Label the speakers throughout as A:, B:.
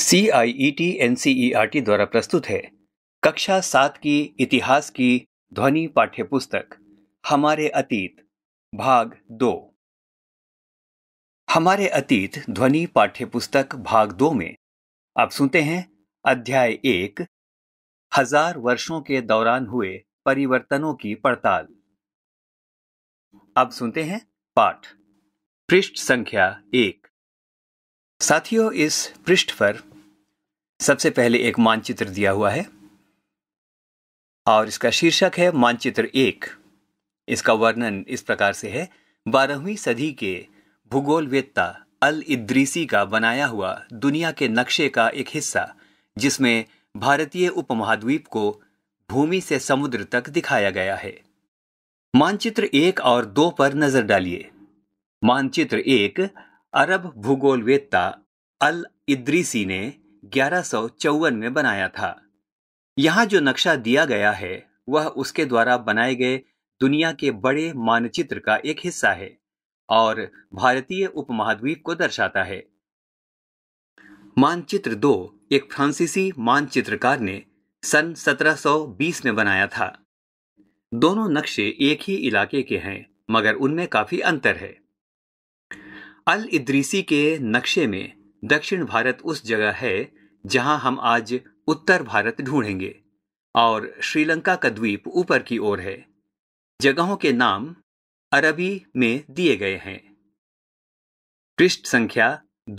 A: C I E T N C E R T द्वारा प्रस्तुत है कक्षा सात की इतिहास की ध्वनि पाठ्य पुस्तक हमारे अतीत भाग दो हमारे अतीत ध्वनि पाठ्य पुस्तक भाग दो में आप सुनते हैं अध्याय एक हजार वर्षों के दौरान हुए परिवर्तनों की पड़ताल अब सुनते हैं पाठ पृष्ठ संख्या एक साथियों इस पृष्ठ पर सबसे पहले एक मानचित्र दिया हुआ है और इसका शीर्षक है मानचित्र एक इसका वर्णन इस प्रकार से है बारहवीं सदी के भूगोलवेत्ता अल इद्रीसी का बनाया हुआ दुनिया के नक्शे का एक हिस्सा जिसमें भारतीय उपमहाद्वीप को भूमि से समुद्र तक दिखाया गया है मानचित्र एक और दो पर नजर डालिए मानचित्र एक अरब भूगोलवेत्ता अल इद्रीसी ने ग्यारह में बनाया था यहाँ जो नक्शा दिया गया है वह उसके द्वारा बनाए गए दुनिया के बड़े मानचित्र का एक हिस्सा है और भारतीय उपमहाद्वीप को दर्शाता है मानचित्र दो एक फ्रांसीसी मानचित्रकार ने सन 1720 में बनाया था दोनों नक्शे एक ही इलाके के हैं मगर उनमें काफी अंतर है अल इद्रीसी के नक्शे में दक्षिण भारत उस जगह है जहां हम आज उत्तर भारत ढूंढेंगे और श्रीलंका का द्वीप ऊपर की ओर है जगहों के नाम अरबी में दिए गए हैं पृष्ठ संख्या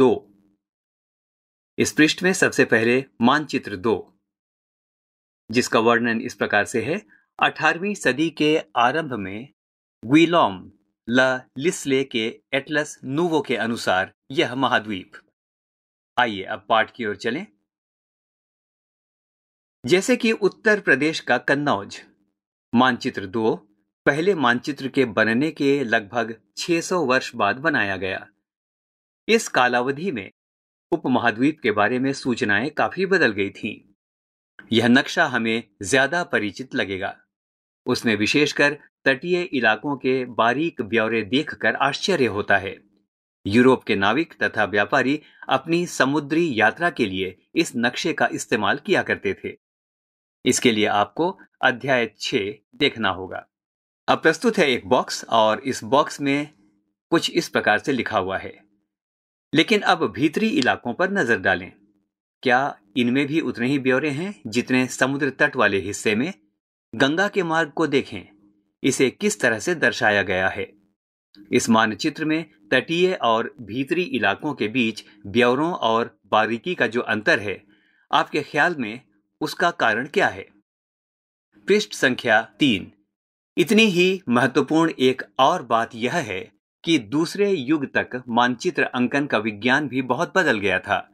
A: दो इस पृष्ठ में सबसे पहले मानचित्र दो जिसका वर्णन इस प्रकार से है 18वीं सदी के आरंभ में गुइलॉम ल लिस्ले के एटलस नूवो के अनुसार यह महाद्वीप आइए अब पाठ की ओर चलें जैसे कि उत्तर प्रदेश का कन्नौज मानचित्र दो पहले मानचित्र के बनने के लगभग 600 वर्ष बाद बनाया गया इस कालावधि में उपमहाद्वीप के बारे में सूचनाएं काफी बदल गई थीं। यह नक्शा हमें ज्यादा परिचित लगेगा उसमें विशेषकर तटीय इलाकों के बारीक ब्यौरे देखकर आश्चर्य होता है यूरोप के नाविक तथा व्यापारी अपनी समुद्री यात्रा के लिए इस नक्शे का इस्तेमाल किया करते थे इसके लिए आपको अध्याय छ देखना होगा अब प्रस्तुत है एक बॉक्स और इस बॉक्स में कुछ इस प्रकार से लिखा हुआ है लेकिन अब भीतरी इलाकों पर नजर डालें क्या इनमें भी उतने ही ब्यौरे हैं जितने समुद्र तट वाले हिस्से में गंगा के मार्ग को देखें इसे किस तरह से दर्शाया गया है इस मानचित्र में तटीय और भीतरी इलाकों के बीच ब्यौरों और बारीकी का जो अंतर है आपके ख्याल में उसका कारण क्या है पृष्ठ संख्या तीन इतनी ही महत्वपूर्ण एक और बात यह है कि दूसरे युग तक मानचित्र अंकन का विज्ञान भी बहुत बदल गया था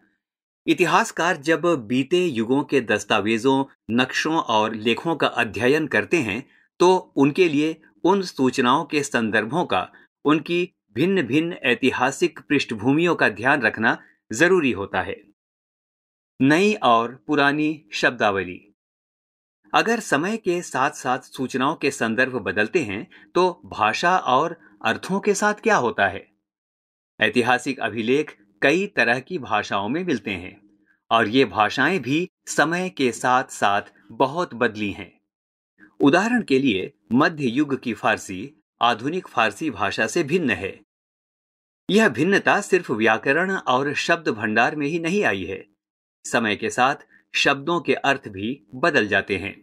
A: इतिहासकार जब बीते युगों के दस्तावेजों नक्शों और लेखों का अध्ययन करते हैं तो उनके लिए उन सूचनाओं के संदर्भों का उनकी भिन्न भिन्न ऐतिहासिक पृष्ठभूमियों का ध्यान रखना जरूरी होता है नई और पुरानी शब्दावली अगर समय के साथ साथ सूचनाओं के संदर्भ बदलते हैं तो भाषा और अर्थों के साथ क्या होता है ऐतिहासिक अभिलेख कई तरह की भाषाओं में मिलते हैं और ये भाषाएं भी समय के साथ साथ बहुत बदली हैं उदाहरण के लिए मध्य युग की फारसी आधुनिक फारसी भाषा से भिन्न है यह भिन्नता सिर्फ व्याकरण और शब्द भंडार में ही नहीं आई है समय के साथ शब्दों के अर्थ भी बदल जाते हैं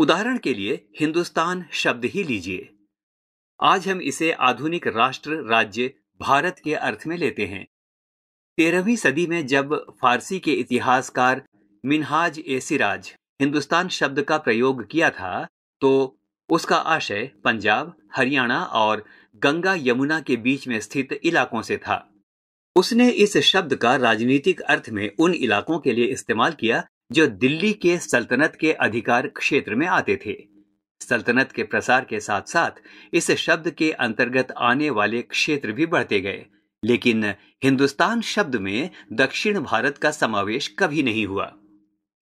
A: उदाहरण के लिए हिंदुस्तान शब्द ही लीजिए आज हम इसे आधुनिक राष्ट्र राज्य भारत के अर्थ में लेते हैं तेरहवीं सदी में जब फारसी के इतिहासकार मिनहाज ए सिराज हिंदुस्तान शब्द का प्रयोग किया था तो उसका आशय पंजाब हरियाणा और गंगा यमुना के बीच में स्थित इलाकों से था उसने इस शब्द का राजनीतिक अर्थ में उन इलाकों के लिए इस्तेमाल किया जो दिल्ली के सल्तनत के अधिकार क्षेत्र में आते थे सल्तनत के प्रसार के साथ साथ इस शब्द के अंतर्गत आने वाले क्षेत्र भी बढ़ते गए लेकिन हिंदुस्तान शब्द में दक्षिण भारत का समावेश कभी नहीं हुआ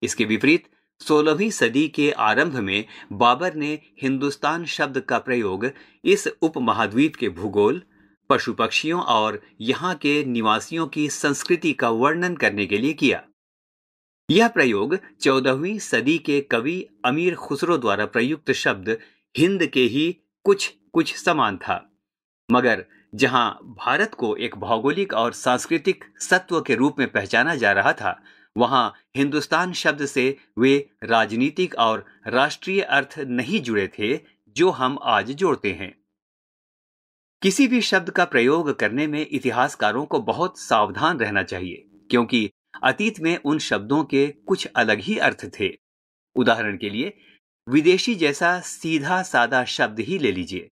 A: इसके विपरीत सोलहवीं सदी के आरंभ में बाबर ने हिंदुस्तान शब्द का प्रयोग इस उपमहाद्वीप के भूगोल पशु पक्षियों और यहाँ के निवासियों की संस्कृति का वर्णन करने के लिए किया यह प्रयोग चौदहवीं सदी के कवि अमीर खुसरो द्वारा प्रयुक्त शब्द हिंद के ही कुछ कुछ समान था मगर जहां भारत को एक भौगोलिक और सांस्कृतिक सत्व के रूप में पहचाना जा रहा था वहां हिंदुस्तान शब्द से वे राजनीतिक और राष्ट्रीय अर्थ नहीं जुड़े थे जो हम आज जोड़ते हैं किसी भी शब्द का प्रयोग करने में इतिहासकारों को बहुत सावधान रहना चाहिए क्योंकि अतीत में उन शब्दों के कुछ अलग ही अर्थ थे उदाहरण के लिए विदेशी जैसा सीधा सादा शब्द ही ले लीजिए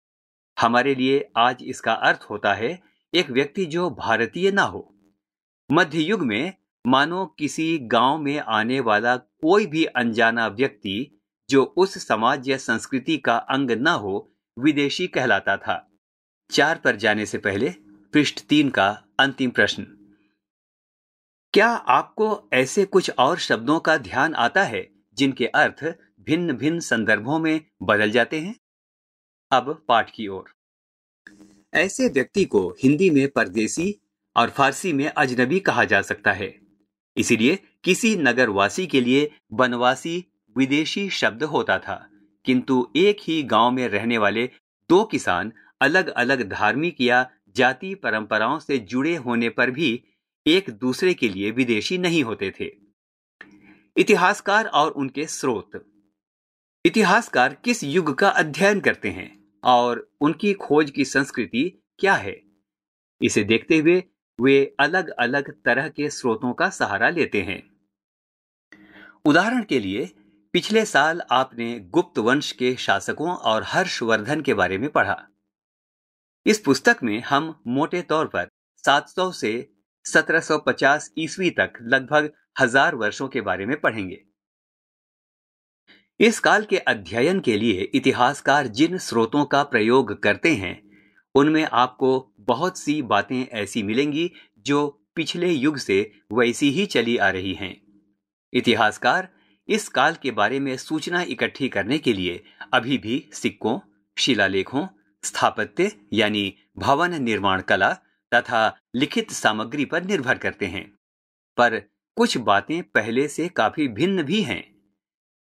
A: हमारे लिए आज इसका अर्थ होता है एक व्यक्ति जो भारतीय ना हो मध्य युग में मानो किसी गांव में आने वाला कोई भी अनजाना व्यक्ति जो उस समाज या संस्कृति का अंग न हो विदेशी कहलाता था चार पर जाने से पहले पृष्ठ तीन का अंतिम प्रश्न क्या आपको ऐसे कुछ और शब्दों का ध्यान आता है जिनके अर्थ भिन्न भिन्न संदर्भों में बदल जाते हैं अब पाठ की ओर ऐसे व्यक्ति को हिंदी में परदेसी और फारसी में अजनबी कहा जा सकता है इसीलिए किसी नगरवासी के लिए बनवासी विदेशी शब्द होता था किंतु एक ही गांव में रहने वाले दो किसान अलग अलग धार्मिक या जाति परंपराओं से जुड़े होने पर भी एक दूसरे के लिए विदेशी नहीं होते थे इतिहासकार और उनके स्रोत इतिहासकार किस युग का अध्ययन करते हैं और उनकी खोज की संस्कृति क्या है इसे देखते हुए वे अलग अलग तरह के स्रोतों का सहारा लेते हैं उदाहरण के लिए पिछले साल आपने गुप्त वंश के शासकों और हर्षवर्धन के बारे में पढ़ा इस पुस्तक में हम मोटे तौर पर 700 से 1750 ईस्वी तक लगभग हजार वर्षों के बारे में पढ़ेंगे इस काल के अध्ययन के लिए इतिहासकार जिन स्रोतों का प्रयोग करते हैं उनमें आपको बहुत सी बातें ऐसी मिलेंगी जो पिछले युग से वैसी ही चली आ रही हैं इतिहासकार इस काल के बारे में सूचना इकट्ठी करने के लिए अभी भी सिक्कों शिलालेखों स्थापत्य यानी भवन निर्माण कला तथा लिखित सामग्री पर निर्भर करते हैं पर कुछ बातें पहले से काफी भिन्न भी हैं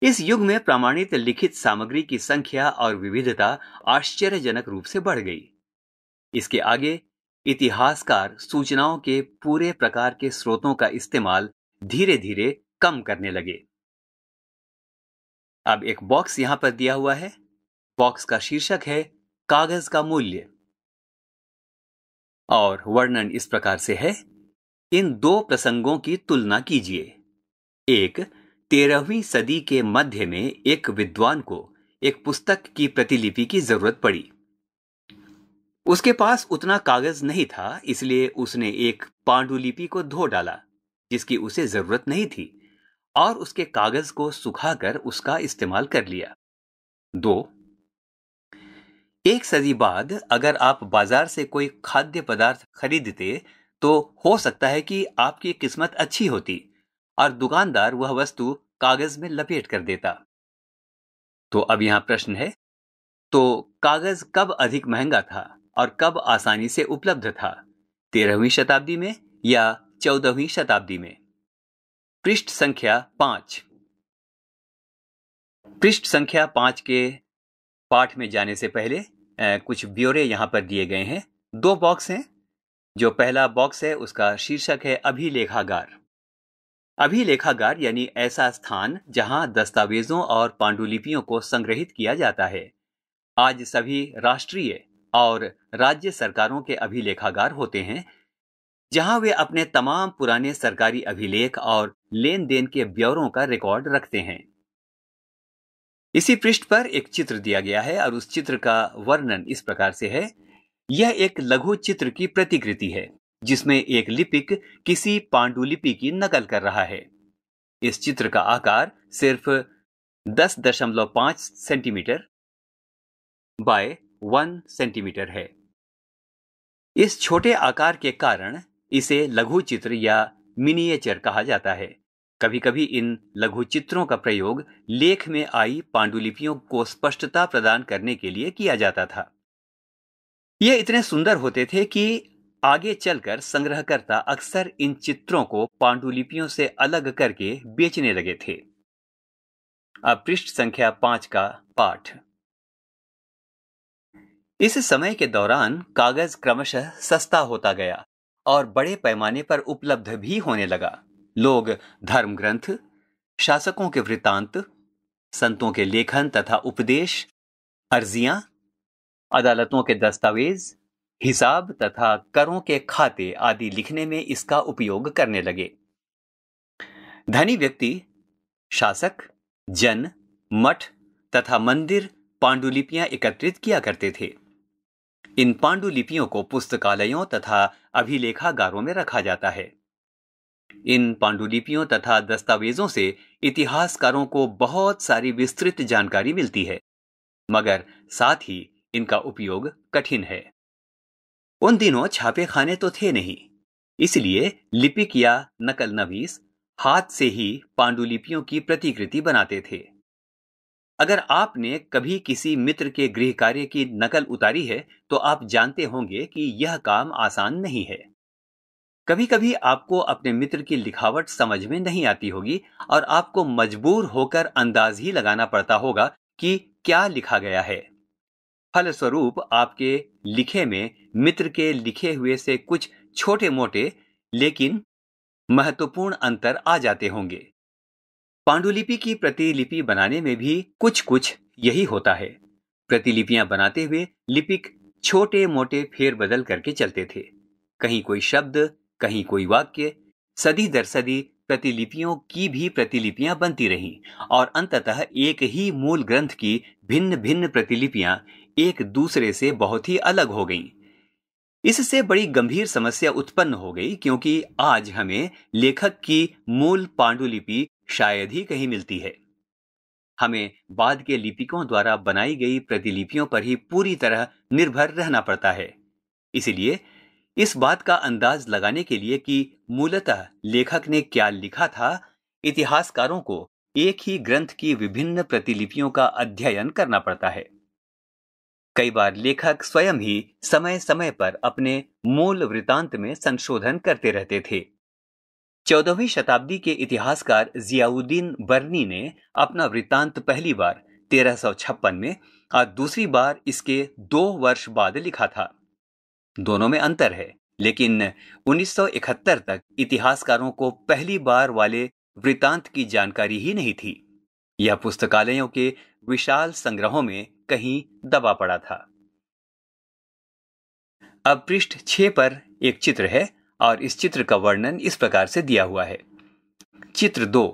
A: इस युग में प्रमाणित लिखित सामग्री की संख्या और विविधता आश्चर्यजनक रूप से बढ़ गई इसके आगे इतिहासकार सूचनाओं के पूरे प्रकार के स्रोतों का इस्तेमाल धीरे धीरे कम करने लगे अब एक बॉक्स यहां पर दिया हुआ है बॉक्स का शीर्षक है कागज का मूल्य और वर्णन इस प्रकार से है इन दो प्रसंगों की तुलना कीजिए एक तेरहवीं सदी के मध्य में एक विद्वान को एक पुस्तक की प्रतिलिपि की जरूरत पड़ी उसके पास उतना कागज नहीं था इसलिए उसने एक पांडुलिपि को धो डाला जिसकी उसे जरूरत नहीं थी और उसके कागज को सुखाकर उसका इस्तेमाल कर लिया दो एक सदी बाद अगर आप बाजार से कोई खाद्य पदार्थ खरीदते तो हो सकता है कि आपकी किस्मत अच्छी होती और दुकानदार वह वस्तु कागज में लपेट कर देता तो अब यहां प्रश्न है तो कागज कब अधिक महंगा था और कब आसानी से उपलब्ध था तेरहवीं शताब्दी में या चौदहवीं शताब्दी में पृष्ठ संख्या पांच पृष्ठ संख्या पांच के पाठ में जाने से पहले कुछ ब्योरे यहां पर दिए गए हैं दो बॉक्स हैं जो पहला बॉक्स है उसका शीर्षक है अभिलेखागार अभिलेखागार यानी ऐसा स्थान जहां दस्तावेजों और पांडुलिपियों को संग्रहित किया जाता है आज सभी राष्ट्रीय और राज्य सरकारों के अभिलेखागार होते हैं जहां वे अपने तमाम पुराने सरकारी अभिलेख और लेन देन के ब्यौरों का रिकॉर्ड रखते हैं इसी पृष्ठ पर एक चित्र दिया गया है और उस चित्र का वर्णन इस प्रकार से है यह एक लघु चित्र की प्रतिकृति है जिसमें एक लिपिक किसी पांडुलिपि की नकल कर रहा है इस चित्र का आकार सिर्फ 10.5 सेंटीमीटर बाय वन सेंटीमीटर है इस छोटे आकार के कारण इसे लघु चित्र या मिनिएचर कहा जाता है कभी कभी इन लघु चित्रों का प्रयोग लेख में आई पांडुलिपियों को स्पष्टता प्रदान करने के लिए किया जाता था ये इतने सुंदर होते थे कि आगे चलकर संग्रहकर्ता अक्सर इन चित्रों को पांडुलिपियों से अलग करके बेचने लगे थे अब पृष्ठ संख्या पांच का पाठ इस समय के दौरान कागज क्रमशः सस्ता होता गया और बड़े पैमाने पर उपलब्ध भी होने लगा लोग धर्म ग्रंथ शासकों के वृतांत संतों के लेखन तथा उपदेश अर्जियां अदालतों के दस्तावेज हिसाब तथा करों के खाते आदि लिखने में इसका उपयोग करने लगे धनी व्यक्ति शासक जन मठ तथा मंदिर पांडुलिपियां एकत्रित किया करते थे इन पांडुलिपियों को पुस्तकालयों तथा अभिलेखागारों में रखा जाता है इन पांडुलिपियों तथा दस्तावेजों से इतिहासकारों को बहुत सारी विस्तृत जानकारी मिलती है मगर साथ ही इनका उपयोग कठिन है उन दिनों छापे खाने तो थे नहीं इसलिए लिपिक या नकल नवीस हाथ से ही पांडुलिपियों की प्रतिकृति बनाते थे अगर आपने कभी किसी मित्र के गृह कार्य की नकल उतारी है तो आप जानते होंगे कि यह काम आसान नहीं है कभी कभी आपको अपने मित्र की लिखावट समझ में नहीं आती होगी और आपको मजबूर होकर अंदाज ही लगाना पड़ता होगा कि क्या लिखा गया है फलस्वरूप आपके लिखे में मित्र के लिखे हुए से कुछ छोटे मोटे लेकिन महत्वपूर्ण अंतर आ जाते होंगे पांडुलिपि की प्रतिलिपि बनाने में भी कुछ कुछ यही होता है प्रतिलिपियां बनाते हुए लिपिक छोटे मोटे फेरबदल करके चलते थे कहीं कोई शब्द कहीं कोई वाक्य सदी दर सदी प्रतिलिपियों की भी प्रतिलिपियां बनती रहीं और अंततः एक ही मूल ग्रंथ की भिन्न भिन्न प्रतिलिपियां एक दूसरे से बहुत ही अलग हो गईं इससे बड़ी गंभीर समस्या उत्पन्न हो गई क्योंकि आज हमें लेखक की मूल पांडुलिपि शायद ही कहीं मिलती है हमें बाद के लिपिकों द्वारा बनाई गई प्रतिलिपियों पर ही पूरी तरह निर्भर रहना पड़ता है इसलिए इस बात का अंदाज लगाने के लिए कि मूलतः लेखक ने क्या लिखा था इतिहासकारों को एक ही ग्रंथ की विभिन्न प्रतिलिपियों का अध्ययन करना पड़ता है कई बार लेखक स्वयं ही समय समय पर अपने मूल वृतांत में संशोधन करते रहते थे चौदहवीं शताब्दी के इतिहासकार जियाउद्दीन बर्नी ने अपना वृत्तांत पहली बार छप्पन में और दूसरी बार इसके दो वर्ष बाद लिखा था दोनों में अंतर है लेकिन 1971 तक इतिहासकारों को पहली बार वाले वृत्तांत की जानकारी ही नहीं थी यह पुस्तकालयों के विशाल संग्रहों में कहीं दबा पड़ा था अब पृष्ठ 6 पर एक चित्र है और इस चित्र का वर्णन इस प्रकार से दिया हुआ है चित्र दो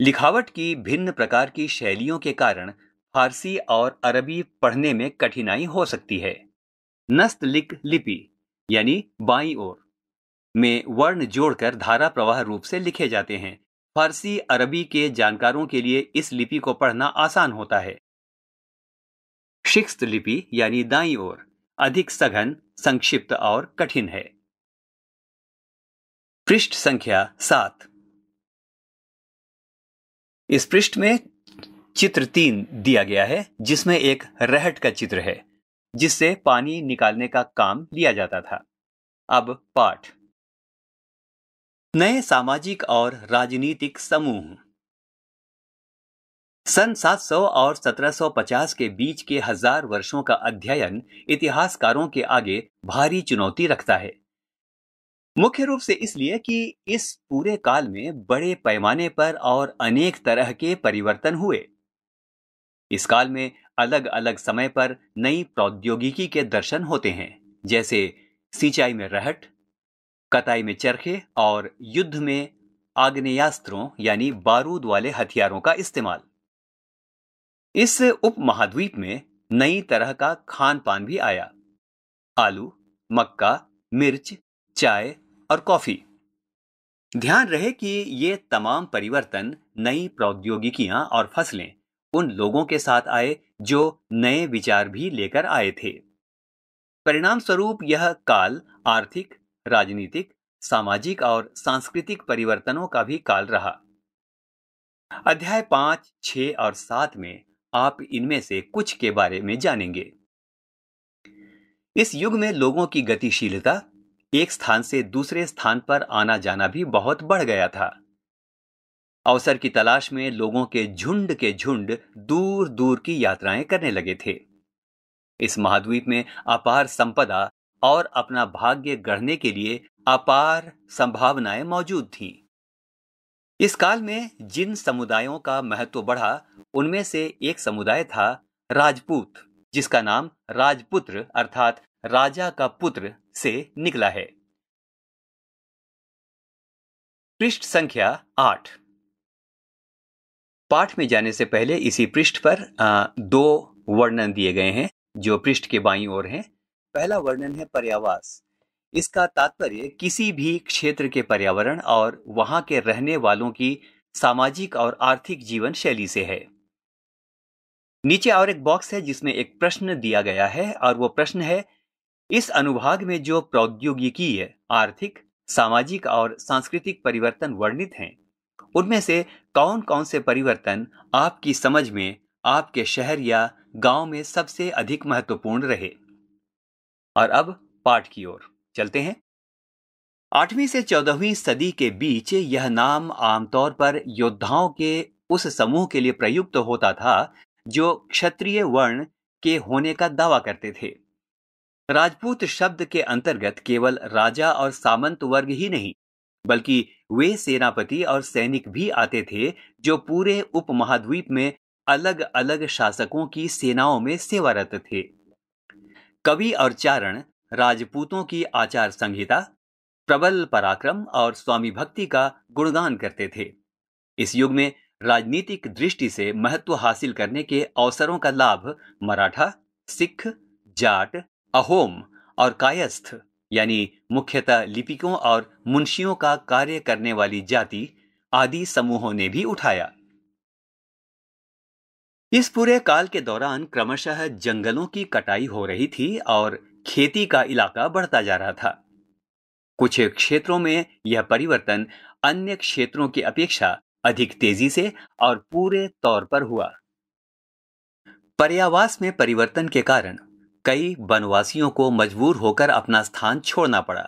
A: लिखावट की भिन्न प्रकार की शैलियों के कारण फारसी और अरबी पढ़ने में कठिनाई हो सकती है लिख लिपि यानी बाई ओर में वर्ण जोड़कर धारा प्रवाह रूप से लिखे जाते हैं फारसी अरबी के जानकारों के लिए इस लिपि को पढ़ना आसान होता है शिक्ष लिपि यानी दाई ओर अधिक सघन संक्षिप्त और कठिन है पृष्ठ संख्या सात इस पृष्ठ में चित्र तीन दिया गया है जिसमें एक रहट का चित्र है जिससे पानी निकालने का काम लिया जाता था अब पाठ नए सामाजिक और राजनीतिक समूह सन 700 और 1750 के बीच के हजार वर्षों का अध्ययन इतिहासकारों के आगे भारी चुनौती रखता है मुख्य रूप से इसलिए कि इस पूरे काल में बड़े पैमाने पर और अनेक तरह के परिवर्तन हुए इस काल में अलग अलग समय पर नई प्रौद्योगिकी के दर्शन होते हैं जैसे सिंचाई में रहट कताई में चरखे और युद्ध में आग्नेयास्त्रों यानी बारूद वाले हथियारों का इस्तेमाल इस उपमहाद्वीप में नई तरह का खान पान भी आया आलू मक्का मिर्च चाय और कॉफी ध्यान रहे कि ये तमाम परिवर्तन नई प्रौद्योगिकियां और फसलें उन लोगों के साथ आए जो नए विचार भी लेकर आए थे परिणाम स्वरूप यह काल आर्थिक राजनीतिक सामाजिक और सांस्कृतिक परिवर्तनों का भी काल रहा अध्याय पांच छ और सात में आप इनमें से कुछ के बारे में जानेंगे इस युग में लोगों की गतिशीलता एक स्थान से दूसरे स्थान पर आना जाना भी बहुत बढ़ गया था अवसर की तलाश में लोगों के झुंड के झुंड दूर दूर की यात्राएं करने लगे थे इस महाद्वीप में अपार संपदा और अपना भाग्य गढ़ने के लिए अपार संभावनाएं मौजूद थीं। इस काल में जिन समुदायों का महत्व बढ़ा उनमें से एक समुदाय था राजपूत जिसका नाम राजपुत्र अर्थात राजा का पुत्र से निकला है पृष्ठ संख्या आठ पाठ में जाने से पहले इसी पृष्ठ पर दो वर्णन दिए गए हैं जो पृष्ठ के बाई ओर हैं पहला वर्णन है पर्यावास इसका तात्पर्य किसी भी क्षेत्र के पर्यावरण और वहां के रहने वालों की सामाजिक और आर्थिक जीवन शैली से है नीचे और एक बॉक्स है जिसमें एक प्रश्न दिया गया है और वो प्रश्न है इस अनुभाग में जो प्रौद्योगिकीय आर्थिक सामाजिक और सांस्कृतिक परिवर्तन वर्णित हैं उनमें से कौन कौन से परिवर्तन आपकी समझ में आपके शहर या गांव में सबसे अधिक महत्वपूर्ण रहे और अब पाठ की ओर चलते हैं आठवीं से चौदहवीं सदी के बीच यह नाम आमतौर पर योद्धाओं के उस समूह के लिए प्रयुक्त होता था जो क्षत्रिय वर्ण के होने का दावा करते थे राजपूत शब्द के अंतर्गत केवल राजा और सामंत वर्ग ही नहीं बल्कि वे सेनापति और सैनिक भी आते थे जो पूरे उपमहाद्वीप में अलग अलग शासकों की सेनाओं में सेवारत थे कवि और चारण राजपूतों की आचार संहिता प्रबल पराक्रम और स्वामी भक्ति का गुणगान करते थे इस युग में राजनीतिक दृष्टि से महत्व हासिल करने के अवसरों का लाभ मराठा सिख जाट अहोम और कायस्थ यानी मुख्यतः लिपिकों और मुंशियों का कार्य करने वाली जाति आदि समूहों ने भी उठाया इस पूरे काल के दौरान क्रमशः जंगलों की कटाई हो रही थी और खेती का इलाका बढ़ता जा रहा था कुछ क्षेत्रों में यह परिवर्तन अन्य क्षेत्रों की अपेक्षा अधिक तेजी से और पूरे तौर पर हुआ पर्यावास में परिवर्तन के कारण कई वनवासियों को मजबूर होकर अपना स्थान छोड़ना पड़ा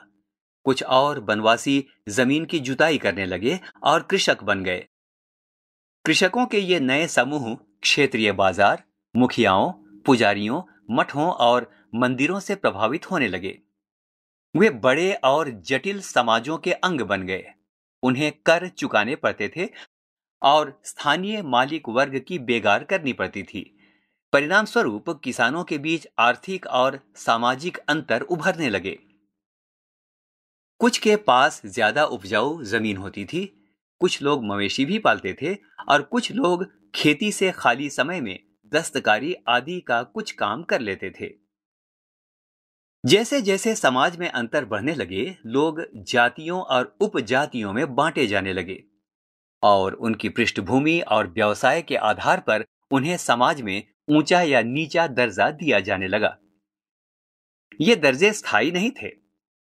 A: कुछ और वनवासी जमीन की जुताई करने लगे और कृषक बन गए कृषकों के ये नए समूह क्षेत्रीय बाजार मुखियाओं पुजारियों मठों और मंदिरों से प्रभावित होने लगे वे बड़े और जटिल समाजों के अंग बन गए उन्हें कर चुकाने पड़ते थे और स्थानीय मालिक वर्ग की बेगार करनी पड़ती थी परिणाम स्वरूप किसानों के बीच आर्थिक और सामाजिक अंतर उभरने लगे कुछ के पास ज्यादा उपजाऊ जमीन होती थी कुछ लोग मवेशी भी पालते थे और कुछ लोग खेती से खाली समय में दस्तकारी आदि का कुछ काम कर लेते थे जैसे जैसे समाज में अंतर बढ़ने लगे लोग जातियों और उपजातियों में बांटे जाने लगे और उनकी पृष्ठभूमि और व्यवसाय के आधार पर उन्हें समाज में ऊंचा या नीचा दर्जा दिया जाने लगा ये दर्जे स्थायी नहीं थे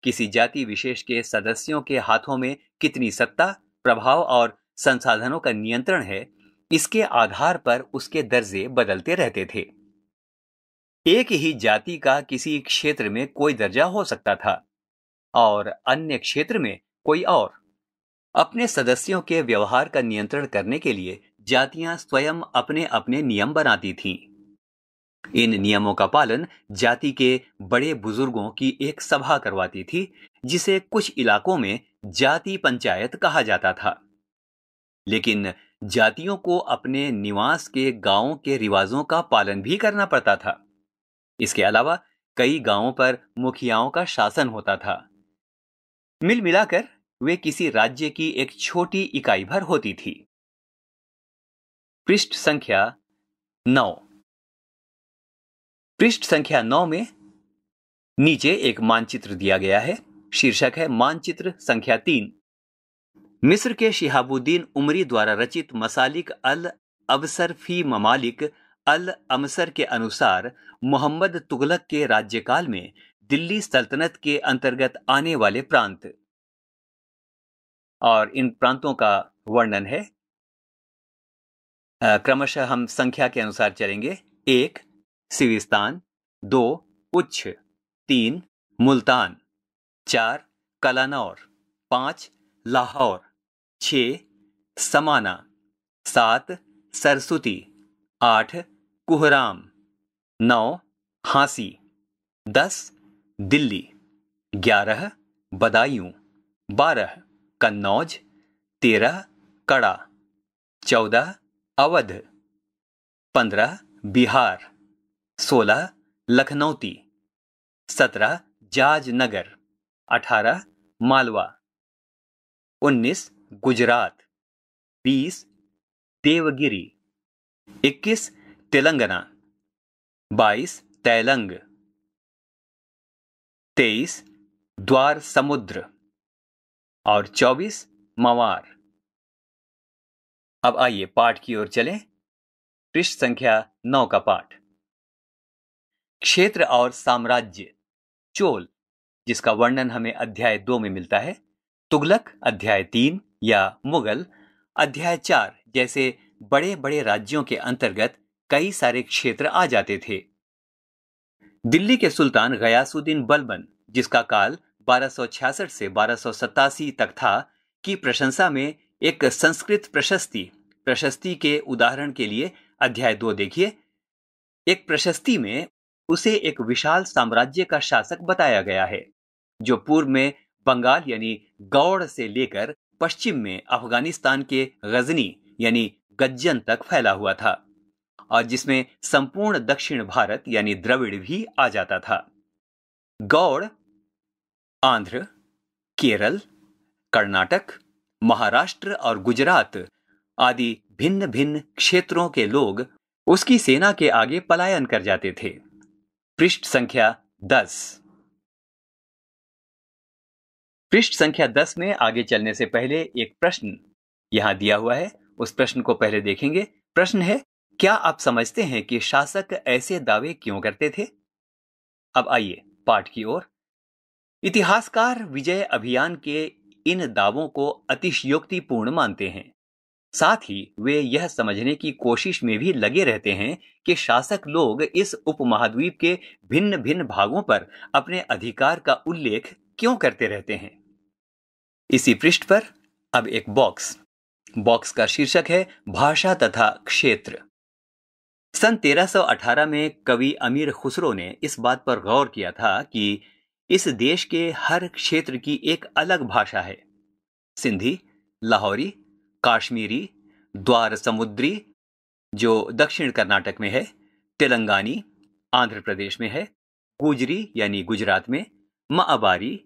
A: किसी जाति विशेष के सदस्यों के हाथों में कितनी सत्ता प्रभाव और संसाधनों का नियंत्रण है इसके आधार पर उसके दर्जे बदलते रहते थे एक ही जाति का किसी क्षेत्र में कोई दर्जा हो सकता था और अन्य क्षेत्र में कोई और अपने सदस्यों के व्यवहार का नियंत्रण करने के लिए जातियां स्वयं अपने अपने नियम बनाती थीं इन नियमों का पालन जाति के बड़े बुजुर्गों की एक सभा करवाती थी जिसे कुछ इलाकों में जाति पंचायत कहा जाता था लेकिन जातियों को अपने निवास के गांवों के रिवाजों का पालन भी करना पड़ता था इसके अलावा कई गांवों पर मुखियाओं का शासन होता था मिल मिलाकर वे किसी राज्य की एक छोटी इकाई भर होती थी पृष्ठ संख्या नौ पृष्ठ संख्या नौ में नीचे एक मानचित्र दिया गया है शीर्षक है मानचित्र संख्या तीन मिस्र के शिहाबुद्दीन उमरी द्वारा रचित मसालिक अल अवसर फी ममालिक अल अमसर के अनुसार मोहम्मद तुगलक के राज्यकाल में दिल्ली सल्तनत के अंतर्गत आने वाले प्रांत और इन प्रांतों का वर्णन है क्रमशः हम संख्या के अनुसार चलेंगे एक सिविस्तान दो उच्छ तीन मुल्तान चार कलानौर पाँच लाहौर छ समाना सात सरस्वती आठ कुहराम नौ हांसी दस दिल्ली ग्यारह बदायूं बारह कन्नौज तेरह कड़ा चौदह अवध पंद्रह बिहार सोलह लखनौती सत्रह जाजनगर अठारह मालवा उन्नीस गुजरात बीस देवगिरी इक्कीस तेलंगाना बाईस तैलंग तेईस द्वार समुद्र और चौबीस मवार अब आइए पाठ की ओर चलें पृष्ठ संख्या नौ का पाठ क्षेत्र और साम्राज्य चोल जिसका वर्णन हमें अध्याय दो में मिलता है तुगलक अध्याय तीन या मुगल अध्याय चार जैसे बड़े बड़े राज्यों के अंतर्गत कई सारे क्षेत्र आ जाते थे दिल्ली के सुल्तान गयासुद्दीन बलबन जिसका काल 1266 से बारह तक था की प्रशंसा में एक संस्कृत प्रशस्ति प्रशस्ति के उदाहरण के लिए अध्याय दो देखिए एक प्रशस्ति में उसे एक विशाल साम्राज्य का शासक बताया गया है जो पूर्व में बंगाल यानी गौड़ से लेकर पश्चिम में अफगानिस्तान के गजनी यानी गज्जन तक फैला हुआ था और जिसमें संपूर्ण दक्षिण भारत यानी द्रविड़ भी आ जाता था गौड़ आंध्र केरल कर्नाटक महाराष्ट्र और गुजरात आदि भिन्न भिन्न क्षेत्रों के लोग उसकी सेना के आगे पलायन कर जाते थे पृष्ठ संख्या दस पृष्ठ संख्या दस में आगे चलने से पहले एक प्रश्न यहां दिया हुआ है उस प्रश्न को पहले देखेंगे प्रश्न है क्या आप समझते हैं कि शासक ऐसे दावे क्यों करते थे अब आइए पाठ की ओर इतिहासकार विजय अभियान के इन दावों को अतिशयोक्तिपूर्ण मानते हैं साथ ही वे यह समझने की कोशिश में भी लगे रहते हैं कि शासक लोग इस उपमहाद्वीप के भिन्न भिन्न भागों पर अपने अधिकार का उल्लेख क्यों करते रहते हैं इसी पृष्ठ पर अब एक बॉक्स बॉक्स का शीर्षक है भाषा तथा क्षेत्र सन 1318 में कवि अमीर खुसरो ने इस बात पर गौर किया था कि इस देश के हर क्षेत्र की एक अलग भाषा है सिंधी लाहौरी काश्मीरी द्वार समुद्री जो दक्षिण कर्नाटक में है तेलंगानी आंध्र प्रदेश में है गुजरी यानी गुजरात में माबारी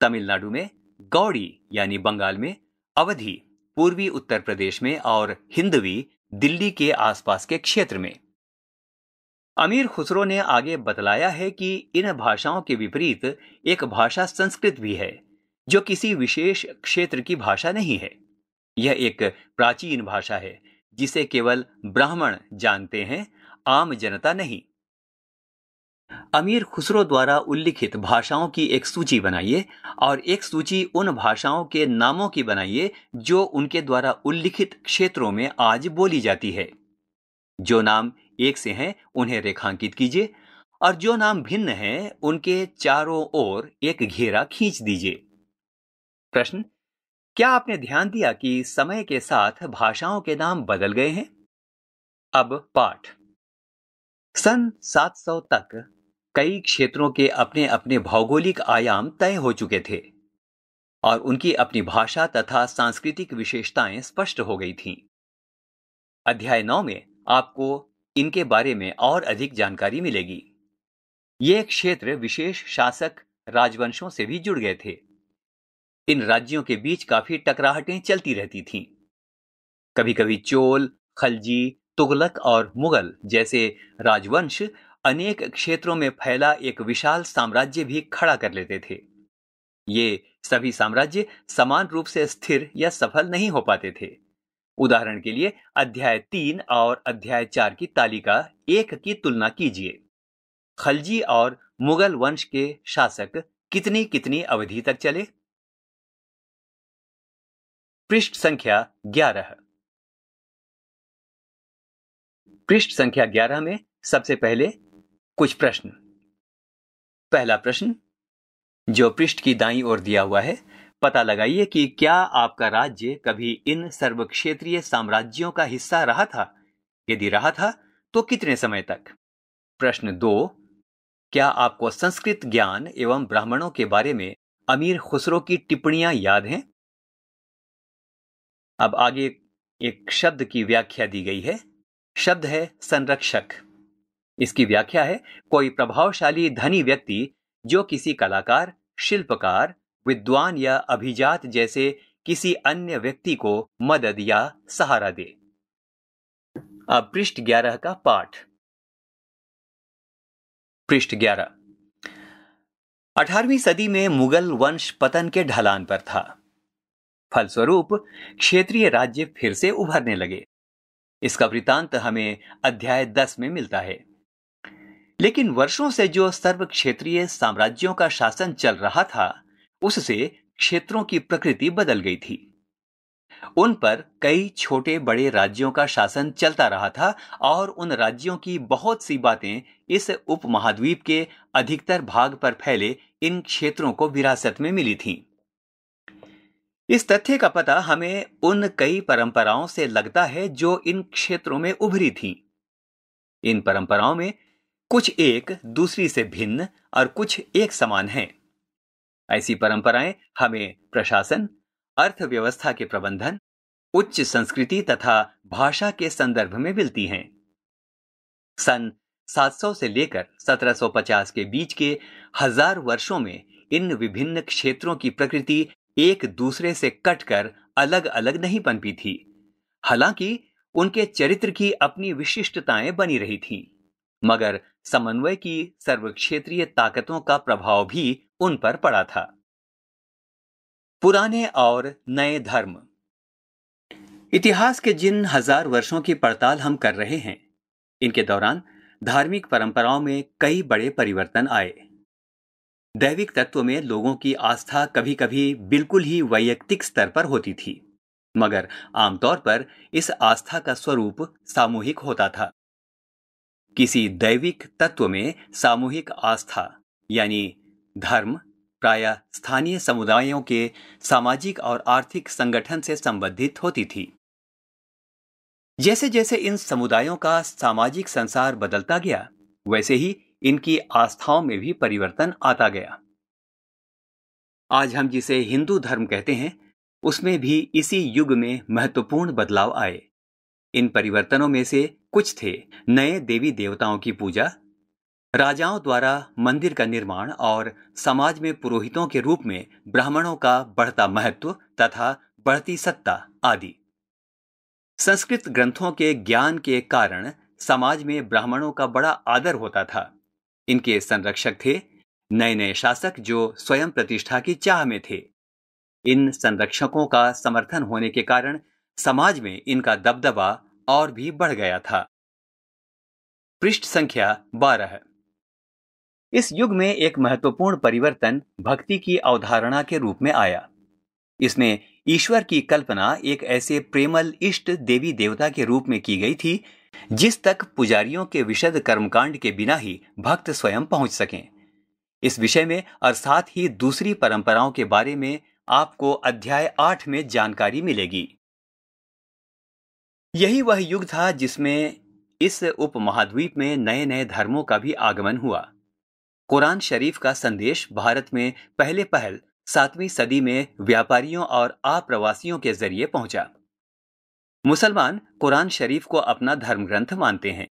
A: तमिलनाडु में गौड़ी यानी बंगाल में अवधि पूर्वी उत्तर प्रदेश में और हिंदवी दिल्ली के आसपास के क्षेत्र में अमीर खुसरो ने आगे बतलाया है कि इन भाषाओं के विपरीत एक भाषा संस्कृत भी है जो किसी विशेष क्षेत्र की भाषा नहीं है यह एक प्राचीन भाषा है जिसे केवल ब्राह्मण जानते हैं आम जनता नहीं अमीर खुसरो द्वारा उल्लिखित भाषाओं की एक सूची बनाइए और एक सूची उन भाषाओं के नामों की बनाइए जो उनके द्वारा उल्लिखित क्षेत्रों में आज बोली जाती है जो नाम एक से हैं उन्हें रेखांकित कीजिए और जो नाम भिन्न हैं उनके चारों ओर एक घेरा खींच दीजिए प्रश्न क्या आपने ध्यान दिया कि समय के साथ भाषाओं के नाम बदल गए हैं अब पाठ सन 700 तक कई क्षेत्रों के अपने अपने भौगोलिक आयाम तय हो चुके थे और उनकी अपनी भाषा तथा सांस्कृतिक विशेषताएं स्पष्ट हो गई थीं। अध्याय नौ में आपको इनके बारे में और अधिक जानकारी मिलेगी ये क्षेत्र विशेष शासक राजवंशों से भी जुड़ गए थे इन राज्यों के बीच काफी टकराहटें चलती रहती थीं। कभी कभी चोल खलजी तुगलक और मुगल जैसे राजवंश अनेक क्षेत्रों में फैला एक विशाल साम्राज्य भी खड़ा कर लेते थे ये सभी साम्राज्य समान रूप से स्थिर या सफल नहीं हो पाते थे उदाहरण के लिए अध्याय तीन और अध्याय चार की तालिका एक की तुलना कीजिए खलजी और मुगल वंश के शासक कितनी कितनी अवधि तक चले पृष्ठ संख्या ग्यारह पृष्ठ संख्या ग्यारह में सबसे पहले कुछ प्रश्न पहला प्रश्न जो पृष्ठ की दाई ओर दिया हुआ है पता लगाइए कि क्या आपका राज्य कभी इन सर्वक्षेत्रीय साम्राज्यों का हिस्सा रहा था यदि रहा था तो कितने समय तक प्रश्न दो क्या आपको संस्कृत ज्ञान एवं ब्राह्मणों के बारे में अमीर खुसरो की टिप्पणियां याद हैं अब आगे एक शब्द की व्याख्या दी गई है शब्द है संरक्षक इसकी व्याख्या है कोई प्रभावशाली धनी व्यक्ति जो किसी कलाकार शिल्पकार विद्वान या अभिजात जैसे किसी अन्य व्यक्ति को मदद या सहारा दे अब पृष्ठ ग्यारह का पाठ पृष्ठ ग्यारह अठारहवीं सदी में मुगल वंश पतन के ढलान पर था फलस्वरूप क्षेत्रीय राज्य फिर से उभरने लगे इसका वृतांत हमें अध्याय दस में मिलता है लेकिन वर्षों से जो सर्व क्षेत्रीय साम्राज्यों का शासन चल रहा था उससे क्षेत्रों की प्रकृति बदल गई थी उन पर कई छोटे बड़े राज्यों का शासन चलता रहा था और उन राज्यों की बहुत सी बातें इस उपमहाद्वीप के अधिकतर भाग पर फैले इन क्षेत्रों को विरासत में मिली थीं। इस तथ्य का पता हमें उन कई परंपराओं से लगता है जो इन क्षेत्रों में उभरी थीं। इन परंपराओं में कुछ एक दूसरी से भिन्न और कुछ एक समान हैं। ऐसी परंपराएं हमें प्रशासन अर्थव्यवस्था के प्रबंधन उच्च संस्कृति तथा भाषा के संदर्भ में मिलती हैं सन 700 से लेकर 1750 के बीच के हजार वर्षों में इन विभिन्न क्षेत्रों की प्रकृति एक दूसरे से कटकर अलग अलग नहीं पनपी थी हालांकि उनके चरित्र की अपनी विशिष्टताएं बनी रही थीं, मगर समन्वय की सर्वक्षेत्रीय ताकतों का प्रभाव भी उन पर पड़ा था पुराने और नए धर्म इतिहास के जिन हजार वर्षों की पड़ताल हम कर रहे हैं इनके दौरान धार्मिक परंपराओं में कई बड़े परिवर्तन आए दैविक तत्व में लोगों की आस्था कभी कभी बिल्कुल ही वैयक्तिक स्तर पर होती थी मगर आमतौर पर इस आस्था का स्वरूप सामूहिक होता था किसी दैविक तत्व में सामूहिक आस्था यानी धर्म प्राय स्थानीय समुदायों के सामाजिक और आर्थिक संगठन से संबंधित होती थी जैसे जैसे इन समुदायों का सामाजिक संसार बदलता गया वैसे ही इनकी आस्थाओं में भी परिवर्तन आता गया आज हम जिसे हिंदू धर्म कहते हैं उसमें भी इसी युग में महत्वपूर्ण बदलाव आए इन परिवर्तनों में से कुछ थे नए देवी देवताओं की पूजा राजाओं द्वारा मंदिर का निर्माण और समाज में पुरोहितों के रूप में ब्राह्मणों का बढ़ता महत्व तथा बढ़ती सत्ता आदि संस्कृत ग्रंथों के ज्ञान के कारण समाज में ब्राह्मणों का बड़ा आदर होता था इनके संरक्षक थे नए नए शासक जो स्वयं प्रतिष्ठा की चाह में थे इन संरक्षकों का समर्थन होने के कारण समाज में इनका दबदबा और भी बढ़ गया था पृष्ठ संख्या बारह इस युग में एक महत्वपूर्ण परिवर्तन भक्ति की अवधारणा के रूप में आया इसमें ईश्वर की कल्पना एक ऐसे प्रेमल इष्ट देवी देवता के रूप में की गई थी जिस तक पुजारियों के विशद कर्मकांड के बिना ही भक्त स्वयं पहुंच सकें इस विषय में अर्थात ही दूसरी परंपराओं के बारे में आपको अध्याय आठ में जानकारी मिलेगी यही वह युग था जिसमें इस उपमहाद्वीप में नए नए धर्मों का भी आगमन हुआ कुरान शरीफ का संदेश भारत में पहले पहल सातवीं सदी में व्यापारियों और आप्रवासियों के जरिए पहुंचा मुसलमान कुरान शरीफ को अपना धर्म ग्रंथ मानते हैं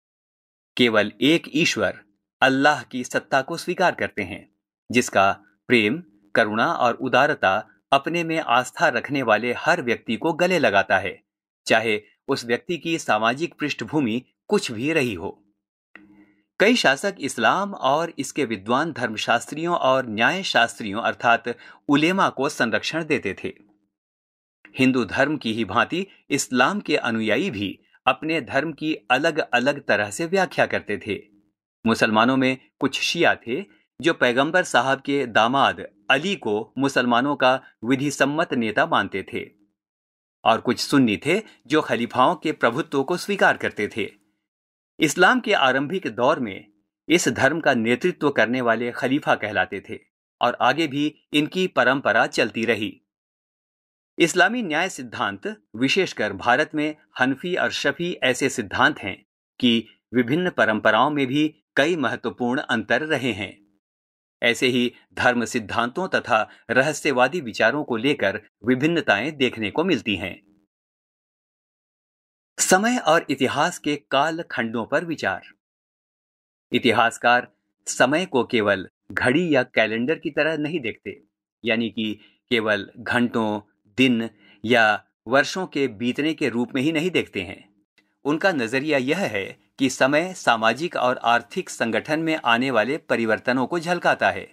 A: केवल एक ईश्वर अल्लाह की सत्ता को स्वीकार करते हैं जिसका प्रेम करुणा और उदारता अपने में आस्था रखने वाले हर व्यक्ति को गले लगाता है चाहे उस व्यक्ति की सामाजिक पृष्ठभूमि कुछ भी रही हो कई शासक इस्लाम और इसके विद्वान धर्मशास्त्रियों और न्याय शास्त्रियों अर्थात उलेमा को संरक्षण देते थे हिंदू धर्म की ही भांति इस्लाम के अनुयायी भी अपने धर्म की अलग अलग तरह से व्याख्या करते थे मुसलमानों में कुछ शिया थे जो पैगंबर साहब के दामाद अली को मुसलमानों का विधि सम्मत नेता मानते थे और कुछ सुन्नी थे जो खलीफाओं के प्रभुत्व को स्वीकार करते थे इस्लाम के आरंभिक दौर में इस धर्म का नेतृत्व करने वाले खलीफा कहलाते थे और आगे भी इनकी परंपरा चलती रही इस्लामी न्याय सिद्धांत विशेषकर भारत में हनफी और शफी ऐसे सिद्धांत हैं कि विभिन्न परंपराओं में भी कई महत्वपूर्ण अंतर रहे हैं ऐसे ही धर्म सिद्धांतों तथा रहस्यवादी विचारों को लेकर विभिन्नताएं देखने को मिलती हैं समय और इतिहास के काल खंडों पर विचार इतिहासकार समय को केवल घड़ी या कैलेंडर की तरह नहीं देखते यानी कि केवल घंटों दिन या वर्षों के बीतने के रूप में ही नहीं देखते हैं उनका नज़रिया यह है कि समय सामाजिक और आर्थिक संगठन में आने वाले परिवर्तनों को झलकाता है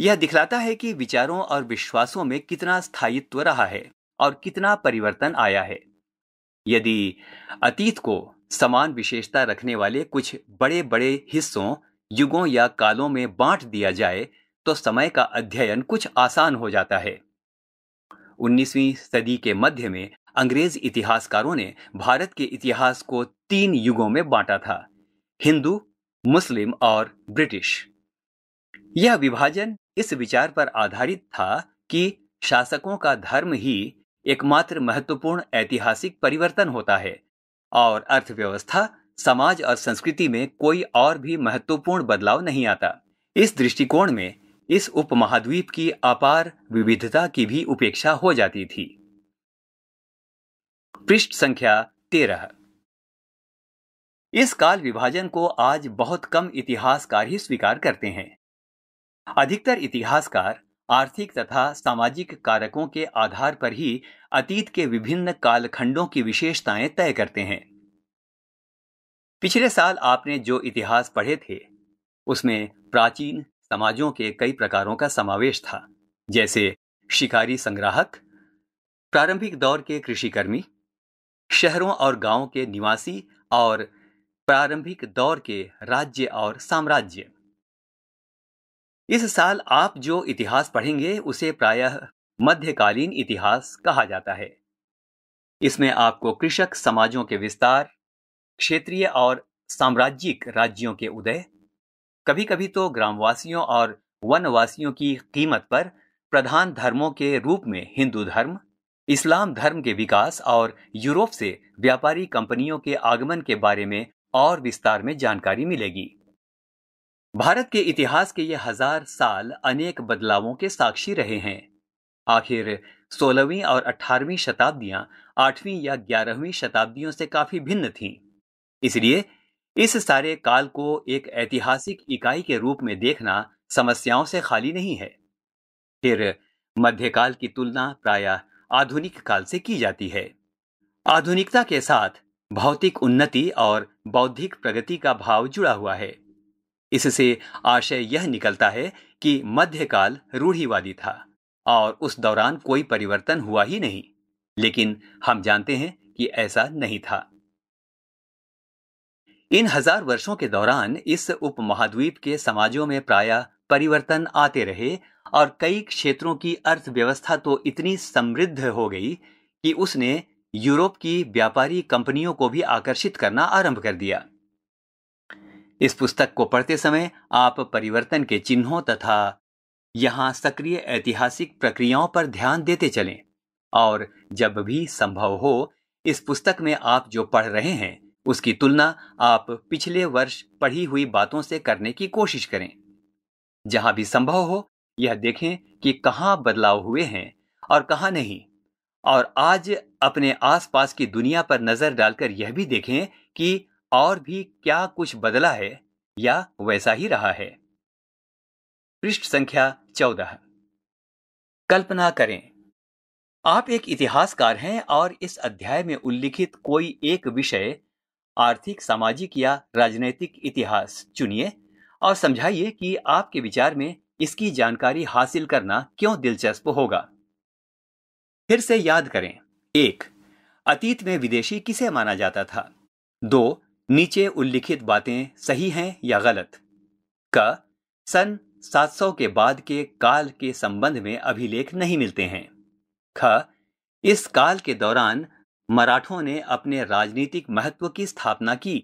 A: यह दिखलाता है कि विचारों और विश्वासों में कितना स्थायित्व रहा है और कितना परिवर्तन आया है यदि अतीत को समान विशेषता रखने वाले कुछ बड़े बड़े हिस्सों युगों या कालों में बांट दिया जाए तो समय का अध्ययन कुछ आसान हो जाता है 19वीं सदी के मध्य में अंग्रेज इतिहासकारों ने भारत के इतिहास को तीन युगों में बांटा था हिंदू मुस्लिम और ब्रिटिश यह विभाजन इस विचार पर आधारित था कि शासकों का धर्म ही एकमात्र महत्वपूर्ण ऐतिहासिक परिवर्तन होता है और अर्थव्यवस्था समाज और संस्कृति में कोई और भी महत्वपूर्ण बदलाव नहीं आता इस दृष्टिकोण में इस उपमहाद्वीप की अपार विविधता की भी उपेक्षा हो जाती थी पृष्ठ संख्या तेरह इस काल विभाजन को आज बहुत कम इतिहासकार ही स्वीकार करते हैं अधिकतर इतिहासकार आर्थिक तथा सामाजिक कारकों के आधार पर ही अतीत के विभिन्न कालखंडों की विशेषताएं तय करते हैं पिछले साल आपने जो इतिहास पढ़े थे उसमें प्राचीन समाजों के कई प्रकारों का समावेश था जैसे शिकारी संग्राहक प्रारंभिक दौर के कृषिकर्मी शहरों और गांवों के निवासी और प्रारंभिक दौर के राज्य और साम्राज्य इस साल आप जो इतिहास पढ़ेंगे उसे प्रायः मध्यकालीन इतिहास कहा जाता है इसमें आपको कृषक समाजों के विस्तार क्षेत्रीय और साम्राज्यिक राज्यों के उदय कभी कभी तो ग्रामवासियों और वनवासियों की कीमत पर प्रधान धर्मों के रूप में हिंदू धर्म इस्लाम धर्म के विकास और यूरोप से व्यापारी कंपनियों के आगमन के बारे में और विस्तार में जानकारी मिलेगी भारत के इतिहास के ये हजार साल अनेक बदलावों के साक्षी रहे हैं आखिर 16वीं और 18वीं शताब्दियां 8वीं या 11वीं शताब्दियों से काफी भिन्न थीं इसलिए इस सारे काल को एक ऐतिहासिक इकाई के रूप में देखना समस्याओं से खाली नहीं है फिर मध्यकाल की तुलना प्रायः आधुनिक काल से की जाती है आधुनिकता के साथ भौतिक उन्नति और बौद्धिक प्रगति का भाव जुड़ा हुआ है इससे आशय यह निकलता है कि मध्यकाल रूढ़िवादी था और उस दौरान कोई परिवर्तन हुआ ही नहीं लेकिन हम जानते हैं कि ऐसा नहीं था इन हजार वर्षों के दौरान इस उपमहाद्वीप के समाजों में प्राय परिवर्तन आते रहे और कई क्षेत्रों की अर्थव्यवस्था तो इतनी समृद्ध हो गई कि उसने यूरोप की व्यापारी कंपनियों को भी आकर्षित करना आरंभ कर दिया इस पुस्तक को पढ़ते समय आप परिवर्तन के चिन्हों तथा यहाँ सक्रिय ऐतिहासिक प्रक्रियाओं पर ध्यान देते चलें और जब भी संभव हो इस पुस्तक में आप जो पढ़ रहे हैं उसकी तुलना आप पिछले वर्ष पढ़ी हुई बातों से करने की कोशिश करें जहां भी संभव हो यह देखें कि कहां बदलाव हुए हैं और कहां नहीं और आज अपने आसपास की दुनिया पर नजर डालकर यह भी देखें कि और भी क्या कुछ बदला है या वैसा ही रहा है पृष्ठ संख्या चौदह कल्पना करें आप एक इतिहासकार हैं और इस अध्याय में उल्लिखित कोई एक विषय आर्थिक सामाजिक या राजनैतिक इतिहास चुनिए और समझाइए कि आपके विचार में इसकी जानकारी हासिल करना क्यों दिलचस्प होगा फिर से याद करें एक अतीत में विदेशी किसे माना जाता था दो नीचे उल्लिखित बातें सही हैं या गलत क सन 700 के बाद के काल के संबंध में अभिलेख नहीं मिलते हैं ख इस काल के दौरान मराठों ने अपने राजनीतिक महत्व की स्थापना की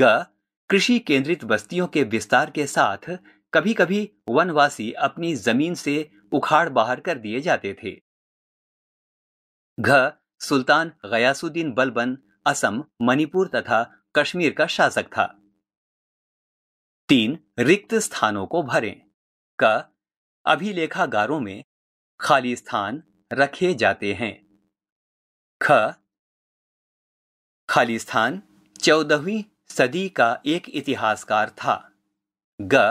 A: ग कृषि केंद्रित बस्तियों के विस्तार के साथ कभी कभी वनवासी अपनी जमीन से उखाड़ बाहर कर दिए जाते थे घ सुल्तान गयासुद्दीन बलबन असम मणिपुर तथा कश्मीर का शासक था तीन रिक्त स्थानों को भरें का अभिलेखागारों में खाली स्थान रखे जाते हैं ख खाली स्थान चौदहवीं सदी का एक इतिहासकार था ग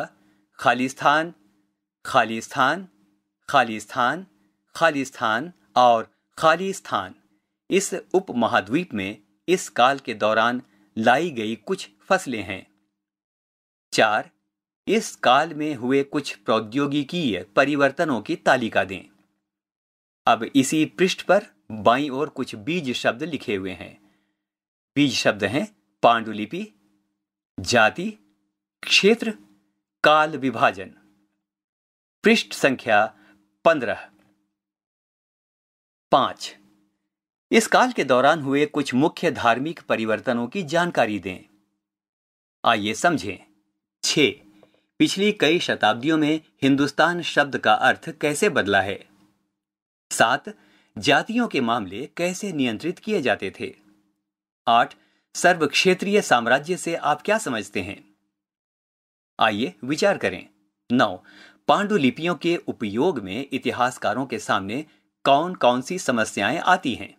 A: खालिस्तान खालिस्तान खालिस्तान स्थान और स्थान इस उपमहाद्वीप में इस काल के दौरान लाई गई कुछ फसलें हैं चार इस काल में हुए कुछ प्रौद्योगिकीय परिवर्तनों की तालिका दें अब इसी पृष्ठ पर बाई और कुछ बीज शब्द लिखे हुए हैं बीज शब्द हैं पांडुलिपि जाति क्षेत्र काल विभाजन पृष्ठ संख्या पंद्रह पांच इस काल के दौरान हुए कुछ मुख्य धार्मिक परिवर्तनों की जानकारी दें आइए समझें छे पिछली कई शताब्दियों में हिंदुस्तान शब्द का अर्थ कैसे बदला है सात जातियों के मामले कैसे नियंत्रित किए जाते थे आठ सर्व क्षेत्रीय साम्राज्य से आप क्या समझते हैं आइए विचार करें नौ पांडुलिपियों के उपयोग में इतिहासकारों के सामने कौन कौन सी समस्याएं आती हैं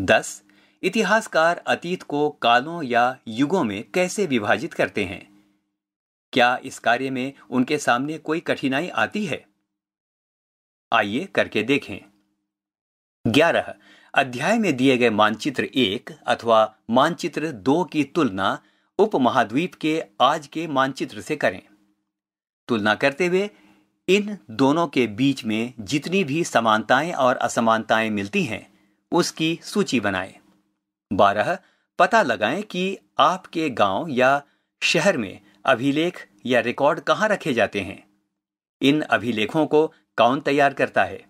A: दस इतिहासकार अतीत को कालों या युगों में कैसे विभाजित करते हैं क्या इस कार्य में उनके सामने कोई कठिनाई आती है आइए करके देखें ग्यारह अध्याय में दिए गए मानचित्र एक अथवा मानचित्र दो की तुलना उपमहाद्वीप के आज के मानचित्र से करें तुलना करते हुए इन दोनों के बीच में जितनी भी समानताएं और असमानताएं मिलती हैं उसकी सूची बनाएं। बारह पता लगाएं कि आपके गांव या शहर में अभिलेख या रिकॉर्ड कहां रखे जाते हैं इन अभिलेखों को कौन तैयार करता है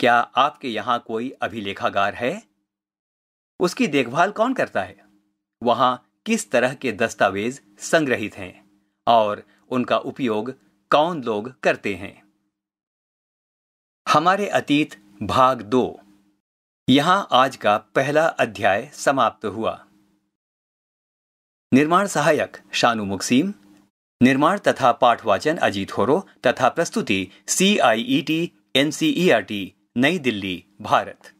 A: क्या आपके यहां कोई अभिलेखागार है उसकी देखभाल कौन करता है वहां किस तरह के दस्तावेज संग्रहित हैं और उनका उपयोग कौन लोग करते हैं हमारे अतीत भाग दो यहाँ आज का पहला अध्याय समाप्त हुआ निर्माण सहायक शानु मुक्सीम निर्माण तथा पाठवाचन अजीत होरो तथा प्रस्तुति C I E T N C E R T New Delhi Bharat